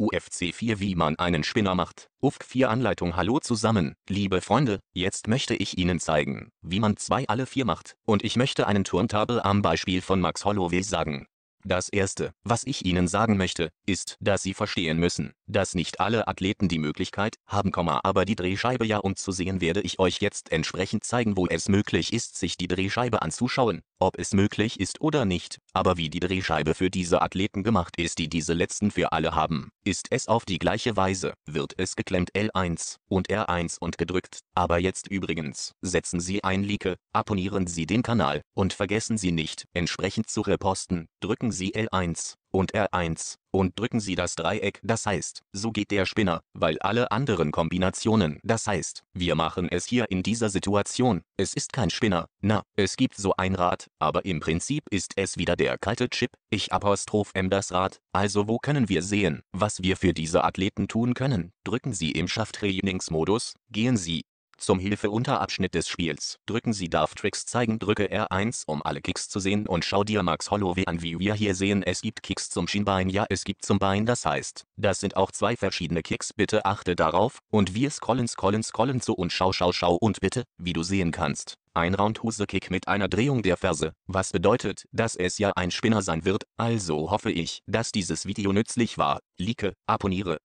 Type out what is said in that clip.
UFC 4 Wie man einen Spinner macht. UFC 4 Anleitung Hallo zusammen, liebe Freunde, jetzt möchte ich Ihnen zeigen, wie man 2 alle 4 macht, und ich möchte einen Turntable am Beispiel von Max Holloway sagen. Das erste, was ich Ihnen sagen möchte, ist, dass Sie verstehen müssen, dass nicht alle Athleten die Möglichkeit haben, aber die Drehscheibe ja umzusehen werde ich euch jetzt entsprechend zeigen, wo es möglich ist, sich die Drehscheibe anzuschauen, ob es möglich ist oder nicht, aber wie die Drehscheibe für diese Athleten gemacht ist, die diese letzten für alle haben, ist es auf die gleiche Weise, wird es geklemmt L1 und R1 und gedrückt, aber jetzt übrigens, setzen Sie ein Like, abonnieren Sie den Kanal und vergessen Sie nicht, entsprechend zu reposten, drücken Sie L1 und R1 und drücken Sie das Dreieck, das heißt, so geht der Spinner, weil alle anderen Kombinationen, das heißt, wir machen es hier in dieser Situation, es ist kein Spinner, na, es gibt so ein Rad, aber im Prinzip ist es wieder der kalte Chip, ich apostroph M das Rad, also wo können wir sehen, was wir für diese Athleten tun können, drücken Sie im Schafttrainingsmodus, gehen Sie zum Hilfeunterabschnitt des Spiels. Drücken Sie Darf Tricks zeigen. Drücke R1, um alle Kicks zu sehen und schau dir Max Holloway an, wie wir hier sehen. Es gibt Kicks zum Schienbein. Ja, es gibt zum Bein. Das heißt, das sind auch zwei verschiedene Kicks. Bitte achte darauf. Und wir scrollen, scrollen, scrollen zu und schau, schau, schau. Und bitte, wie du sehen kannst, ein Roundhose-Kick mit einer Drehung der Ferse, was bedeutet, dass es ja ein Spinner sein wird, also hoffe ich, dass dieses Video nützlich war. Like, abonniere,